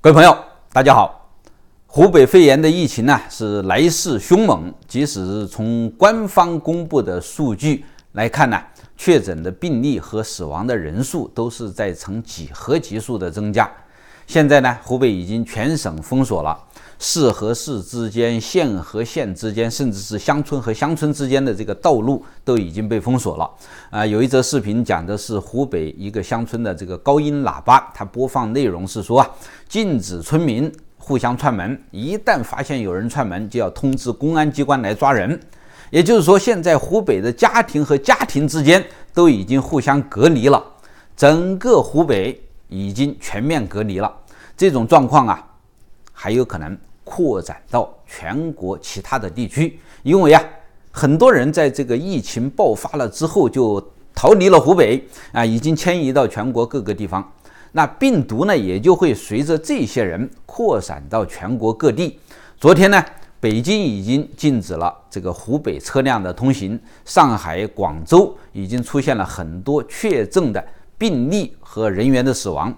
各位朋友，大家好。湖北肺炎的疫情呢，是来势凶猛。即使从官方公布的数据来看呢，确诊的病例和死亡的人数都是在呈几何级数的增加。现在呢，湖北已经全省封锁了。市和市之间、县和县之间，甚至是乡村和乡村之间的这个道路都已经被封锁了。啊，有一则视频讲的是湖北一个乡村的这个高音喇叭，它播放内容是说啊，禁止村民互相串门，一旦发现有人串门，就要通知公安机关来抓人。也就是说，现在湖北的家庭和家庭之间都已经互相隔离了，整个湖北已经全面隔离了。这种状况啊，还有可能。扩展到全国其他的地区，因为呀，很多人在这个疫情爆发了之后就逃离了湖北啊，已经迁移到全国各个地方，那病毒呢也就会随着这些人扩散到全国各地。昨天呢，北京已经禁止了这个湖北车辆的通行，上海、广州已经出现了很多确诊的病例和人员的死亡。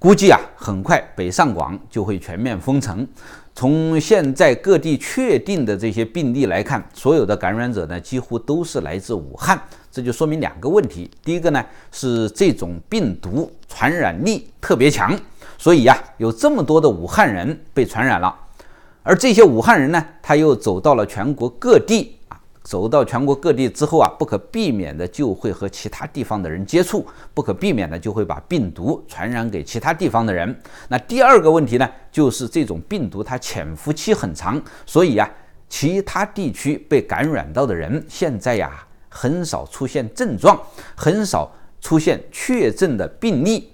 估计啊，很快北上广就会全面封城。从现在各地确定的这些病例来看，所有的感染者呢，几乎都是来自武汉。这就说明两个问题：第一个呢，是这种病毒传染力特别强，所以啊，有这么多的武汉人被传染了；而这些武汉人呢，他又走到了全国各地。走到全国各地之后啊，不可避免的就会和其他地方的人接触，不可避免的就会把病毒传染给其他地方的人。那第二个问题呢，就是这种病毒它潜伏期很长，所以啊，其他地区被感染到的人现在呀很少出现症状，很少出现确诊的病例，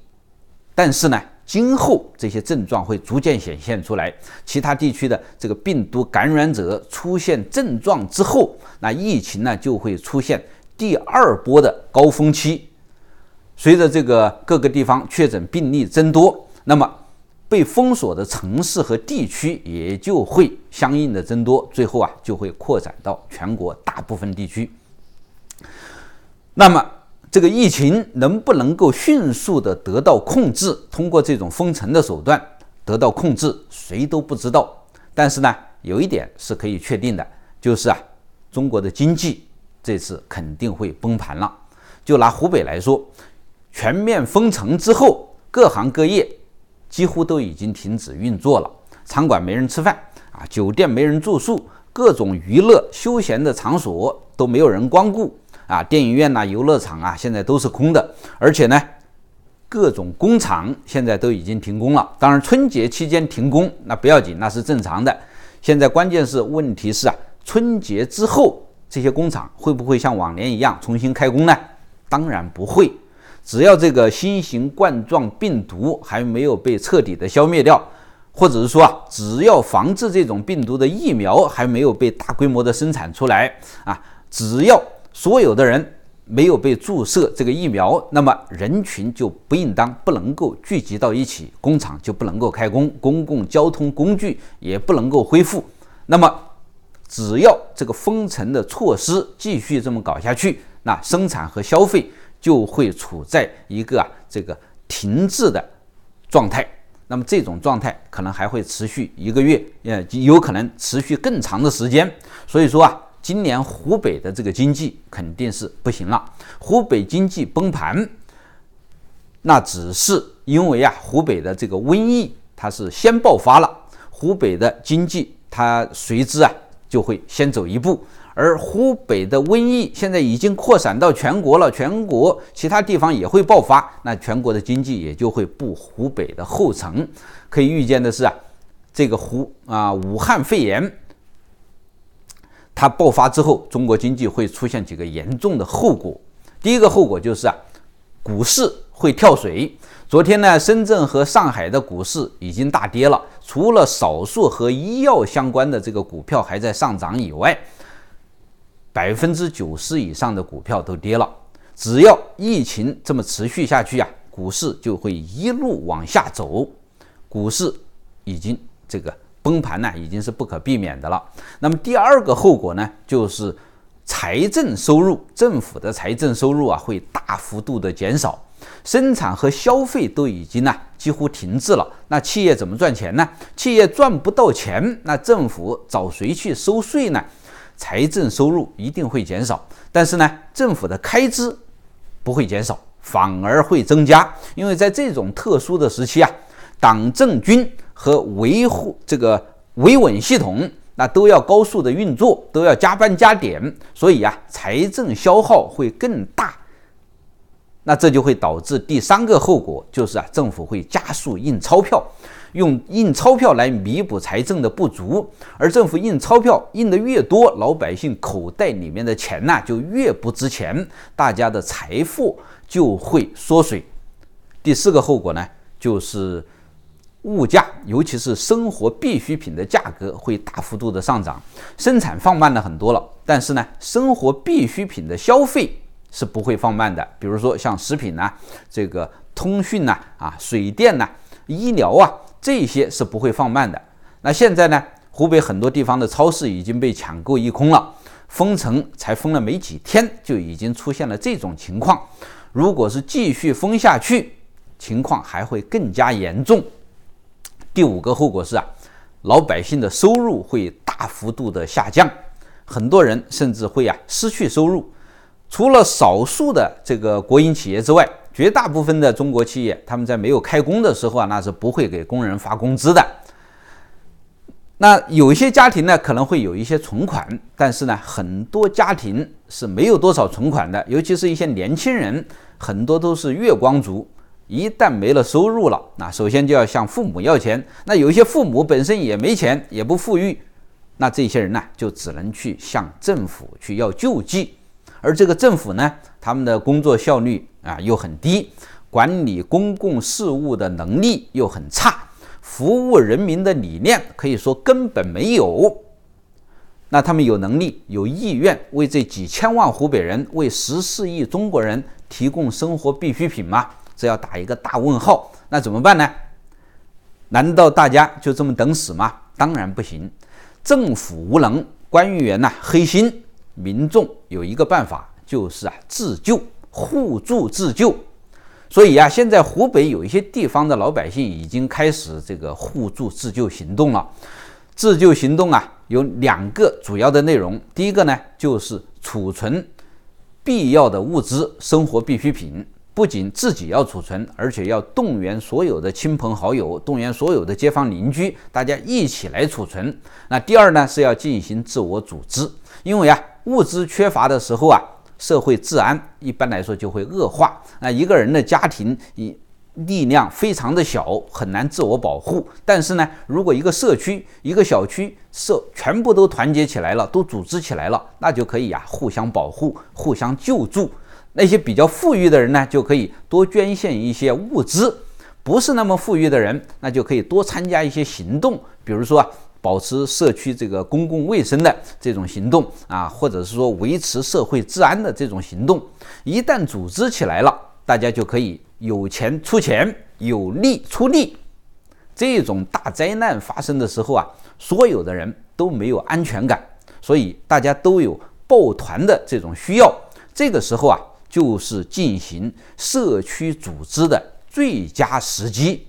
但是呢。今后这些症状会逐渐显现出来，其他地区的这个病毒感染者出现症状之后，那疫情呢就会出现第二波的高峰期。随着这个各个地方确诊病例增多，那么被封锁的城市和地区也就会相应的增多，最后啊就会扩展到全国大部分地区。那么。这个疫情能不能够迅速的得到控制，通过这种封城的手段得到控制，谁都不知道。但是呢，有一点是可以确定的，就是啊，中国的经济这次肯定会崩盘了。就拿湖北来说，全面封城之后，各行各业几乎都已经停止运作了，餐馆没人吃饭啊，酒店没人住宿，各种娱乐休闲的场所都没有人光顾。啊，电影院呐，游乐场啊，现在都是空的。而且呢，各种工厂现在都已经停工了。当然，春节期间停工那不要紧，那是正常的。现在关键是问题，是啊，春节之后这些工厂会不会像往年一样重新开工呢？当然不会。只要这个新型冠状病毒还没有被彻底的消灭掉，或者是说啊，只要防治这种病毒的疫苗还没有被大规模的生产出来啊，只要。所有的人没有被注射这个疫苗，那么人群就不应当、不能够聚集到一起，工厂就不能够开工，公共交通工具也不能够恢复。那么，只要这个封城的措施继续这么搞下去，那生产和消费就会处在一个啊这个停滞的状态。那么这种状态可能还会持续一个月，呃，有可能持续更长的时间。所以说啊。今年湖北的这个经济肯定是不行了，湖北经济崩盘，那只是因为啊，湖北的这个瘟疫它是先爆发了，湖北的经济它随之啊就会先走一步，而湖北的瘟疫现在已经扩散到全国了，全国其他地方也会爆发，那全国的经济也就会步湖北的后尘。可以预见的是啊，这个湖啊武汉肺炎。它爆发之后，中国经济会出现几个严重的后果。第一个后果就是啊，股市会跳水。昨天呢，深圳和上海的股市已经大跌了，除了少数和医药相关的这个股票还在上涨以外，百分之九十以上的股票都跌了。只要疫情这么持续下去啊，股市就会一路往下走。股市已经这个。崩盘呢，已经是不可避免的了。那么第二个后果呢，就是财政收入，政府的财政收入啊，会大幅度的减少。生产和消费都已经呢，几乎停滞了。那企业怎么赚钱呢？企业赚不到钱，那政府找谁去收税呢？财政收入一定会减少，但是呢，政府的开支不会减少，反而会增加，因为在这种特殊的时期啊。党政军和维护这个维稳系统，那都要高速的运作，都要加班加点，所以啊，财政消耗会更大。那这就会导致第三个后果，就是啊，政府会加速印钞票，用印钞票来弥补财政的不足。而政府印钞票印的越多，老百姓口袋里面的钱呐就越不值钱，大家的财富就会缩水。第四个后果呢，就是。物价，尤其是生活必需品的价格会大幅度的上涨，生产放慢了很多了。但是呢，生活必需品的消费是不会放慢的。比如说像食品呐、这个通讯呐、啊，水电呐、医疗啊，这些是不会放慢的。那现在呢，湖北很多地方的超市已经被抢购一空了。封城才封了没几天，就已经出现了这种情况。如果是继续封下去，情况还会更加严重。第五个后果是啊，老百姓的收入会大幅度的下降，很多人甚至会啊失去收入。除了少数的这个国营企业之外，绝大部分的中国企业他们在没有开工的时候啊，那是不会给工人发工资的。那有些家庭呢可能会有一些存款，但是呢，很多家庭是没有多少存款的，尤其是一些年轻人，很多都是月光族。一旦没了收入了，那首先就要向父母要钱。那有一些父母本身也没钱，也不富裕，那这些人呢，就只能去向政府去要救济。而这个政府呢，他们的工作效率啊又很低，管理公共事务的能力又很差，服务人民的理念可以说根本没有。那他们有能力、有意愿为这几千万湖北人、为十四亿中国人提供生活必需品吗？这要打一个大问号，那怎么办呢？难道大家就这么等死吗？当然不行！政府无能，官员呐黑心，民众有一个办法，就是啊自救互助自救。所以啊，现在湖北有一些地方的老百姓已经开始这个互助自救行动了。自救行动啊，有两个主要的内容，第一个呢就是储存必要的物资，生活必需品。不仅自己要储存，而且要动员所有的亲朋好友，动员所有的街坊邻居，大家一起来储存。那第二呢，是要进行自我组织，因为啊，物资缺乏的时候啊，社会治安一般来说就会恶化。那一个人的家庭力力量非常的小，很难自我保护。但是呢，如果一个社区、一个小区社全部都团结起来了，都组织起来了，那就可以啊，互相保护，互相救助。那些比较富裕的人呢，就可以多捐献一些物资；不是那么富裕的人，那就可以多参加一些行动，比如说啊，保持社区这个公共卫生的这种行动啊，或者是说维持社会治安的这种行动。一旦组织起来了，大家就可以有钱出钱，有力出力。这种大灾难发生的时候啊，所有的人都没有安全感，所以大家都有抱团的这种需要。这个时候啊。就是进行社区组织的最佳时机，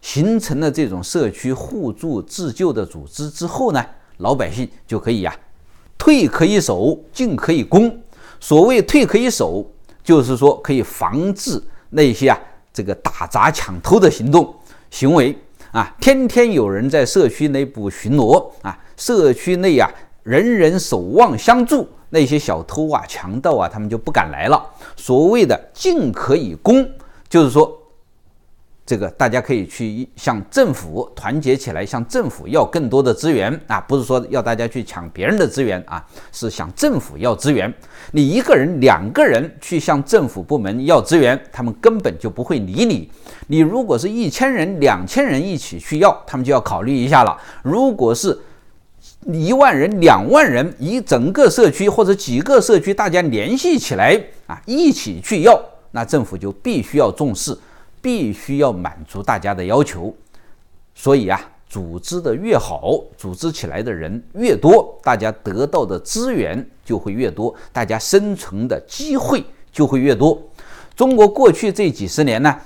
形成了这种社区互助自救的组织之后呢，老百姓就可以呀，退可以守，进可以攻。所谓退可以守，就是说可以防治那些啊这个打砸抢偷的行动行为啊，天天有人在社区内部巡逻啊，社区内啊人人守望相助。那些小偷啊、强盗啊，他们就不敢来了。所谓的“进可以攻”，就是说，这个大家可以去向政府团结起来，向政府要更多的资源啊，不是说要大家去抢别人的资源啊，是向政府要资源。你一个人、两个人去向政府部门要资源，他们根本就不会理你。你如果是一千人、两千人一起去要，他们就要考虑一下了。如果是一万人、两万人，一整个社区或者几个社区，大家联系起来啊，一起去要，那政府就必须要重视，必须要满足大家的要求。所以啊，组织的越好，组织起来的人越多，大家得到的资源就会越多，大家生存的机会就会越多。中国过去这几十年呢，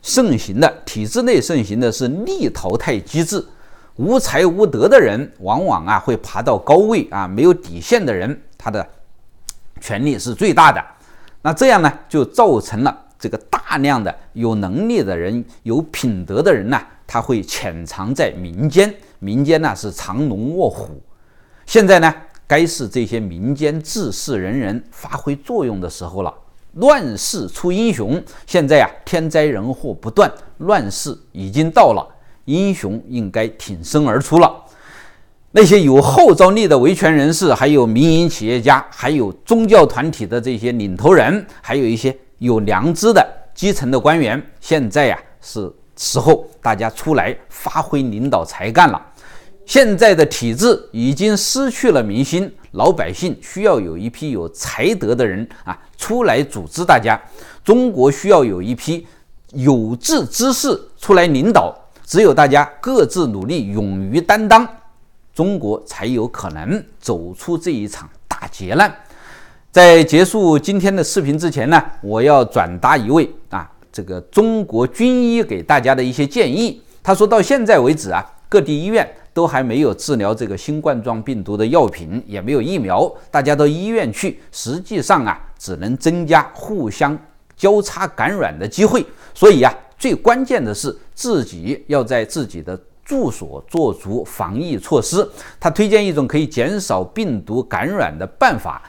盛行的体制内盛行的是逆淘汰机制。无才无德的人，往往啊会爬到高位啊；没有底线的人，他的权力是最大的。那这样呢，就造成了这个大量的有能力的人、有品德的人呢，他会潜藏在民间。民间呢是藏龙卧虎。现在呢，该是这些民间志士人人发挥作用的时候了。乱世出英雄。现在啊，天灾人祸不断，乱世已经到了。英雄应该挺身而出了。那些有号召力的维权人士，还有民营企业家，还有宗教团体的这些领头人，还有一些有良知的基层的官员，现在呀是时候大家出来发挥领导才干了。现在的体制已经失去了民心，老百姓需要有一批有才德的人啊出来组织大家。中国需要有一批有志之士出来领导。只有大家各自努力、勇于担当，中国才有可能走出这一场大劫难。在结束今天的视频之前呢，我要转达一位啊，这个中国军医给大家的一些建议。他说到现在为止啊，各地医院都还没有治疗这个新冠状病毒的药品，也没有疫苗。大家到医院去，实际上啊，只能增加互相交叉感染的机会。所以啊。最关键的是自己要在自己的住所做足防疫措施。他推荐一种可以减少病毒感染的办法。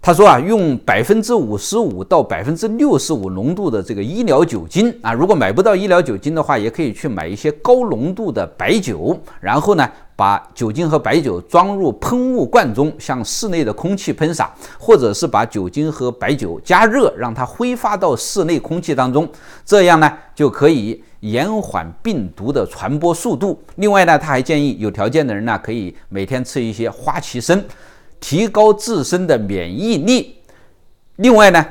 他说啊，用百分之五十五到百分之六十五浓度的这个医疗酒精啊，如果买不到医疗酒精的话，也可以去买一些高浓度的白酒，然后呢。把酒精和白酒装入喷雾罐中，向室内的空气喷洒，或者是把酒精和白酒加热，让它挥发到室内空气当中，这样呢就可以延缓病毒的传播速度。另外呢，他还建议有条件的人呢，可以每天吃一些花旗参，提高自身的免疫力。另外呢。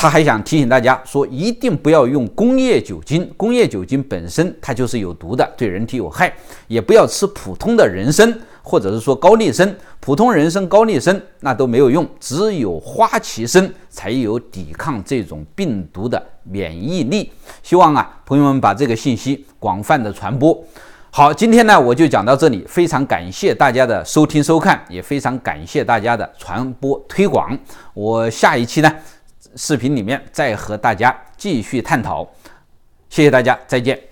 他还想提醒大家说，一定不要用工业酒精，工业酒精本身它就是有毒的，对人体有害；也不要吃普通的人参，或者是说高丽参，普通人参、高丽参那都没有用，只有花旗参才有抵抗这种病毒的免疫力。希望啊，朋友们把这个信息广泛的传播。好，今天呢我就讲到这里，非常感谢大家的收听收看，也非常感谢大家的传播推广。我下一期呢。视频里面再和大家继续探讨，谢谢大家，再见。